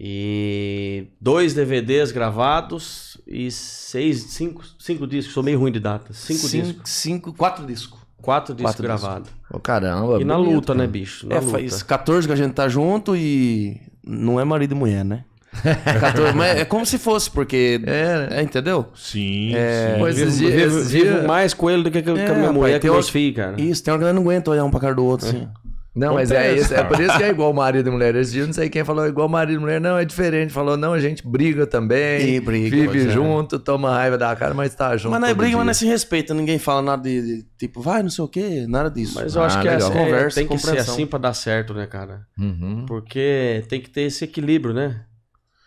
E dois DVDs gravados e seis, cinco, cinco discos. Sou meio ruim de data. Cinco, cinco discos. Cinco, quatro discos. Quatro discos gravados. Oh, caramba. E na luta, né, cara. né, bicho? Na é, luta. faz 14 que a gente tá junto e não é marido e mulher, né? 14, mas é como se fosse, porque. É, né? é entendeu? Sim, é, sim. Vivo, vivo, vivo, mais com ele do que com a é, minha mulher, que meus filhos, cara. Isso, tem hora que não aguenta olhar um pra cara do outro, é. assim. Não, mas é isso. É por isso que é igual marido e mulher. Esse dia não sei quem falou é igual marido e mulher. Não, é diferente. Falou, não, a gente briga também. E briga, vive é. junto, é. toma raiva da cara, mas tá junto. Mas não é briga, dia. mas não é se respeita. Ninguém fala nada de, de, tipo, vai, não sei o quê, nada disso. Mas eu ah, acho que é legal. essa assim, conversa tem que ser assim pra dar certo, né, cara? Uhum. Porque tem que ter esse equilíbrio, né?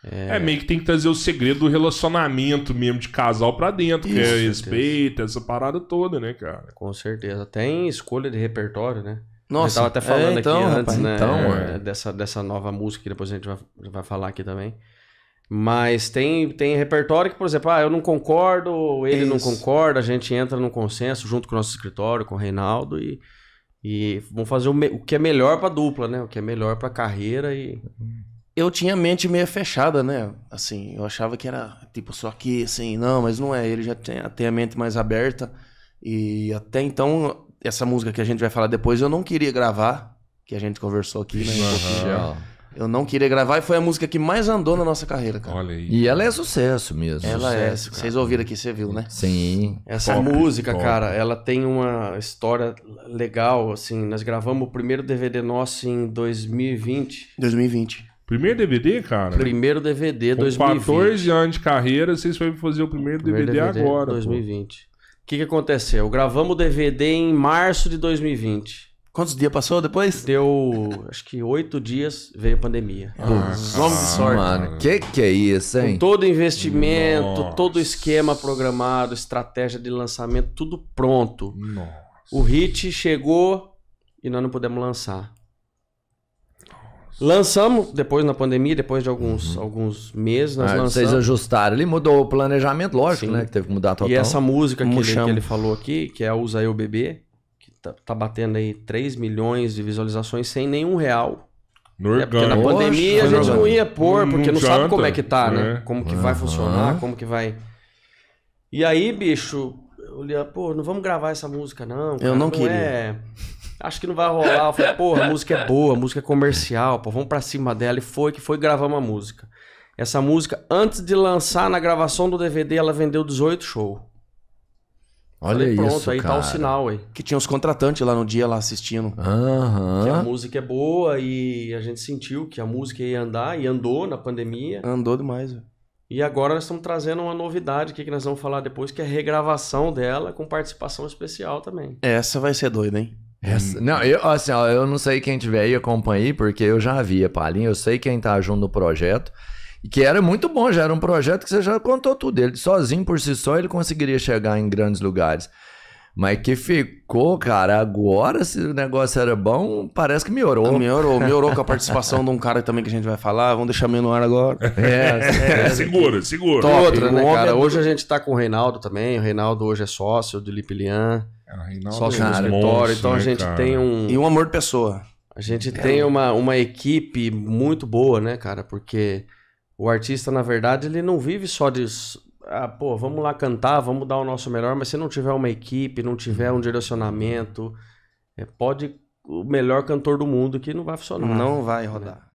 É... é... meio que tem que trazer o segredo do relacionamento mesmo de casal pra dentro, Isso, que é respeito, essa parada toda, né, cara? Com certeza. Tem escolha de repertório, né? Nossa, eu tava até falando é, então, aqui rapaz, antes, né? Então, dessa, dessa nova música que depois a gente vai, vai falar aqui também. Mas tem, tem repertório que, por exemplo, ah, eu não concordo, ele Isso. não concorda, a gente entra num consenso junto com o nosso escritório, com o Reinaldo e, e vamos fazer o, o que é melhor para dupla, né? O que é melhor para carreira e eu tinha a mente meio fechada, né? Assim, eu achava que era tipo só que assim, não, mas não é, ele já tem, tem a mente mais aberta e até então essa música que a gente vai falar depois, eu não queria gravar, que a gente conversou aqui, né? Eu não queria gravar e foi a música que mais andou na nossa carreira, cara. Olha aí. E ela é sucesso mesmo. Ela é, sucesso, é. Cara. Vocês ouviram aqui, você viu, né? Sim. Essa pop, música, pop. cara, ela tem uma história legal, assim. Nós gravamos o primeiro DVD nosso em 2020. 2020. Primeiro DVD, cara? Primeiro DVD, Com 2020. 14 anos de carreira, vocês foram fazer o primeiro, primeiro DVD, DVD, agora. 2020. Pô que, que aconteceu? Gravamos o DVD em março de 2020. Quantos dias passou depois? Deu, acho que oito dias, veio a pandemia. Ah, Putz, de ah, sorte. Mano, que que é isso, hein? Com todo investimento, Nossa. todo esquema programado, estratégia de lançamento, tudo pronto. Nossa. O hit chegou e nós não pudemos lançar. Lançamos depois na pandemia, depois de alguns, uhum. alguns meses, nós ah, lançamos. Vocês ajustaram. Ele mudou o planejamento, lógico, Sim. né? Que teve que mudar total. E essa música que ele, que ele, falou aqui, que é Usa Eu Bebê, que tá, tá batendo aí 3 milhões de visualizações sem nenhum real. No é porque na Oxe, pandemia a gente não ia pôr, porque não, não sabe como é que tá, né? né? Como que uhum. vai funcionar, como que vai. E aí, bicho, eu olhei, pô, não vamos gravar essa música, não. Cara, eu não, não queria. É acho que não vai rolar. Eu falei, porra, a música é boa, a música é comercial, pô, vamos pra cima dela. E foi que foi gravar uma música. Essa música, antes de lançar na gravação do DVD, ela vendeu 18 shows. Olha falei, pronto, isso, aí cara. tá o sinal aí. Que tinha os contratantes lá no dia, lá assistindo. Aham. Que a música é boa e a gente sentiu que a música ia andar e andou na pandemia. Andou demais, velho. E agora nós estamos trazendo uma novidade aqui que nós vamos falar depois, que é a regravação dela com participação especial também. Essa vai ser doida, hein? Essa, hum. não, eu, assim, ó, eu não sei quem tiver aí, acompanhei, porque eu já via a eu sei quem tá junto no projeto, e que era muito bom, já era um projeto que você já contou tudo. Ele sozinho por si só ele conseguiria chegar em grandes lugares. Mas que ficou, cara, agora se o negócio era bom, parece que melhorou. Ah, melhorou, melhorou com a participação de um cara também que a gente vai falar. Vamos deixar meio no ar agora. É, é, é, é segura, segura. Top, outra, né, cara? Hoje a gente tá com o Reinaldo também. O Reinaldo hoje é sócio do Lipilian. É, sócio é do escritório. Então a né, gente cara. tem um... E um amor de pessoa. A gente é. tem uma, uma equipe muito boa, né, cara? Porque o artista, na verdade, ele não vive só de ah, pô, vamos lá cantar, vamos dar o nosso melhor, mas se não tiver uma equipe, não tiver um direcionamento, é, pode o melhor cantor do mundo que não vai funcionar. Não vai rodar.